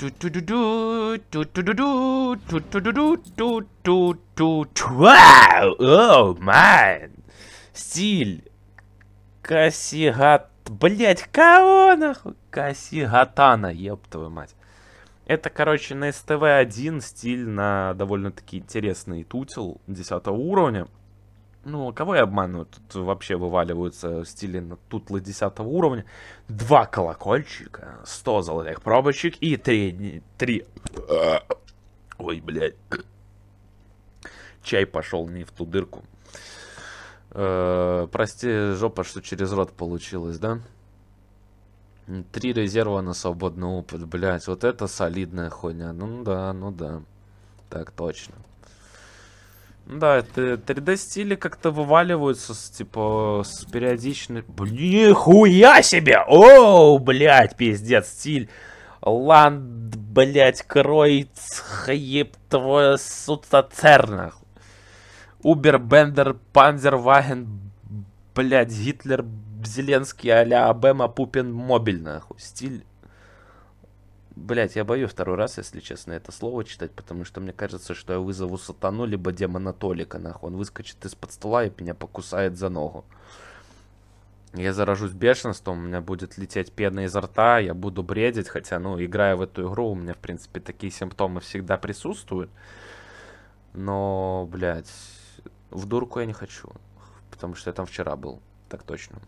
Вау! О, майн! Стиль! Кассигат... Блять, кого нахуй? Кассигатана, еб твою мать. Это, короче, на СТВ-1 стиль на довольно-таки интересный тутел 10 уровня. Ну, кого я обманываю? Тут вообще вываливаются стили тутлы 10 уровня. Два колокольчика, 100 золотых пробочек и три... три... Ой, блядь. Чай пошел не в ту дырку. -э, прости, жопа, что через рот получилось, да? Три резерва на свободный опыт, блядь. Вот это солидная хуйня. Ну да, ну да. Так точно. Да, это 3D стили как-то вываливаются, с, типа, с периодичной... Блин, хуя себе! о, блядь, пиздец, стиль. Ланд, блядь, кроиц, хаеб твое сутацерна. Убер, Бендер, Панзер, Ваген, блядь, Гитлер, Зеленский, а-ля Абема, Пупин, Мобиль, нахуй. Стиль Блять, я боюсь второй раз, если честно, это слово читать, потому что мне кажется, что я вызову сатану, либо демона Толика, нахуй. Он выскочит из-под стола и меня покусает за ногу. Я заражусь бешенством, у меня будет лететь пена изо рта, я буду бредить, хотя, ну, играя в эту игру, у меня, в принципе, такие симптомы всегда присутствуют. Но, блядь, в дурку я не хочу, потому что я там вчера был, так точно.